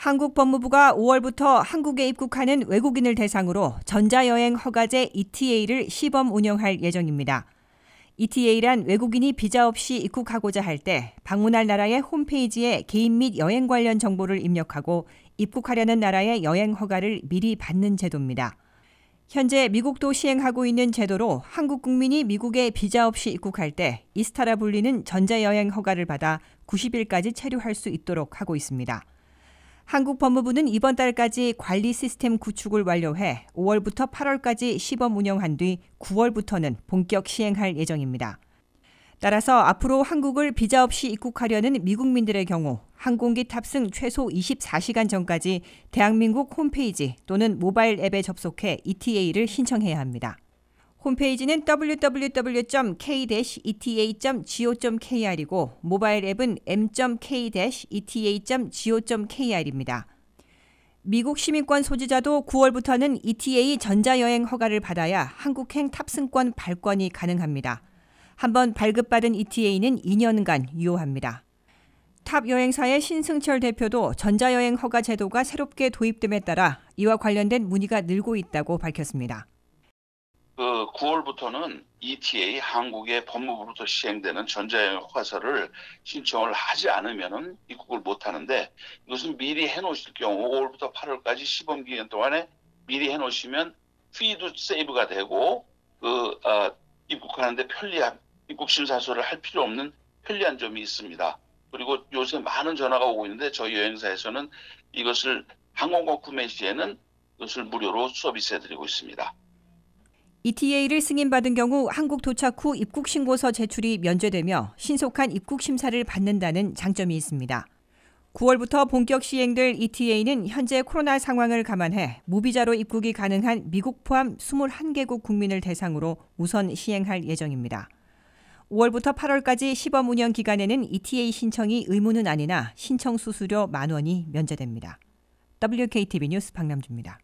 한국 법무부가 5월부터 한국에 입국하는 외국인을 대상으로 전자여행 허가제 ETA를 시범 운영할 예정입니다. ETA란 외국인이 비자 없이 입국하고자 할 때 방문할 나라의 홈페이지에 개인 및 여행 관련 정보를 입력하고 입국하려는 나라의 여행 허가를 미리 받는 제도입니다. 현재 미국도 시행하고 있는 제도로 한국 국민이 미국에 비자 없이 입국할 때 이스타라 불리는 전자여행 허가를 받아 90일까지 체류할 수 있도록 하고 있습니다. 한국 법무부는 이번 달까지 관리 시스템 구축을 완료해 5월부터 8월까지 시범 운영한 뒤 9월부터는 본격 시행할 예정입니다. 따라서 앞으로 한국을 비자 없이 입국하려는 미국민들의 경우 항공기 탑승 최소 24시간 전까지 대한민국 홈페이지 또는 모바일 앱에 접속해 ETA를 신청해야 합니다. 홈페이지는 www.k-eta.go.kr이고 모바일 앱은 m.k-eta.go.kr입니다. 미국 시민권 소지자도 9월부터는 ETA 전자여행 허가를 받아야 한국행 탑승권 발권이 가능합니다. 한번 발급받은 ETA는 2년간 유효합니다. 탑 여행사의 신승철 대표도 전자여행 허가 제도가 새롭게 도입됨에 따라 이와 관련된 문의가 늘고 있다고 밝혔습니다. 9월부터는 ETA 한국의 법무부로부터 시행되는 전자여행 허가서를 신청을 하지 않으면 입국을 못 하는데 이것은 미리 해놓으실 경우 5월부터 8월까지 시범 기간 동안에 미리 해놓으시면 피도 세이브가 되고 그 어, 입국하는데 편리한 입국 심사서를할 필요 없는 편리한 점이 있습니다. 그리고 요새 많은 전화가 오고 있는데 저희 여행사에서는 이것을 항공권 구매 시에는 이것을 무료로 서비스해드리고 있습니다. ETA를 승인받은 경우 한국 도착 후 입국 신고서 제출이 면제되며 신속한 입국 심사를 받는다는 장점이 있습니다. 9월부터 본격 시행될 ETA는 현재 코로나 상황을 감안해 무비자로 입국이 가능한 미국 포함 21개국 국민을 대상으로 우선 시행할 예정입니다. 5월부터 8월까지 시범 운영 기간에는 ETA 신청이 의무는 아니나 신청 수수료 만 원이 면제됩니다. WKTV 뉴스 박남주입니다.